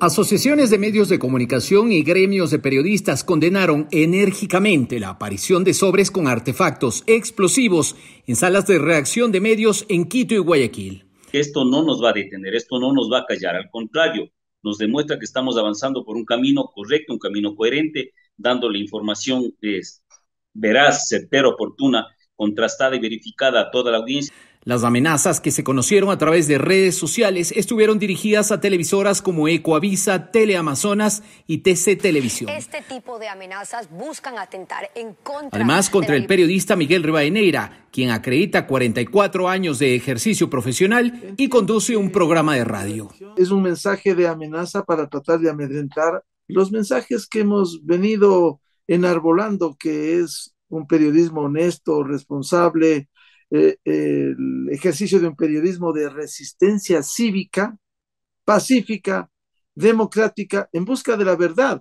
Asociaciones de medios de comunicación y gremios de periodistas condenaron enérgicamente la aparición de sobres con artefactos explosivos en salas de reacción de medios en Quito y Guayaquil. Esto no nos va a detener, esto no nos va a callar, al contrario, nos demuestra que estamos avanzando por un camino correcto, un camino coherente, dando la información es, veraz, certera, oportuna, contrastada y verificada a toda la audiencia. Las amenazas que se conocieron a través de redes sociales estuvieron dirigidas a televisoras como Ecoavisa, Teleamazonas y TC Televisión. Este tipo de amenazas buscan atentar en contra. Además, contra el periodista Miguel Rivadeneira, quien acredita 44 años de ejercicio profesional y conduce un programa de radio. Es un mensaje de amenaza para tratar de amedrentar los mensajes que hemos venido enarbolando, que es un periodismo honesto, responsable, eh, el ejercicio de un periodismo de resistencia cívica, pacífica, democrática, en busca de la verdad,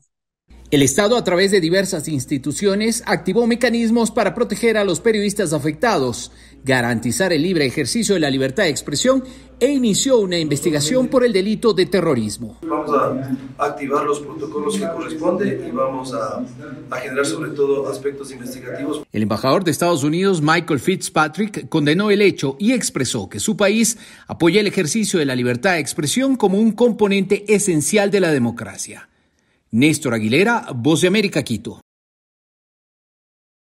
el Estado, a través de diversas instituciones, activó mecanismos para proteger a los periodistas afectados, garantizar el libre ejercicio de la libertad de expresión e inició una investigación por el delito de terrorismo. Vamos a activar los protocolos que corresponden y vamos a, a generar sobre todo aspectos investigativos. El embajador de Estados Unidos, Michael Fitzpatrick, condenó el hecho y expresó que su país apoya el ejercicio de la libertad de expresión como un componente esencial de la democracia. Néstor Aguilera, Voz de América, Quito.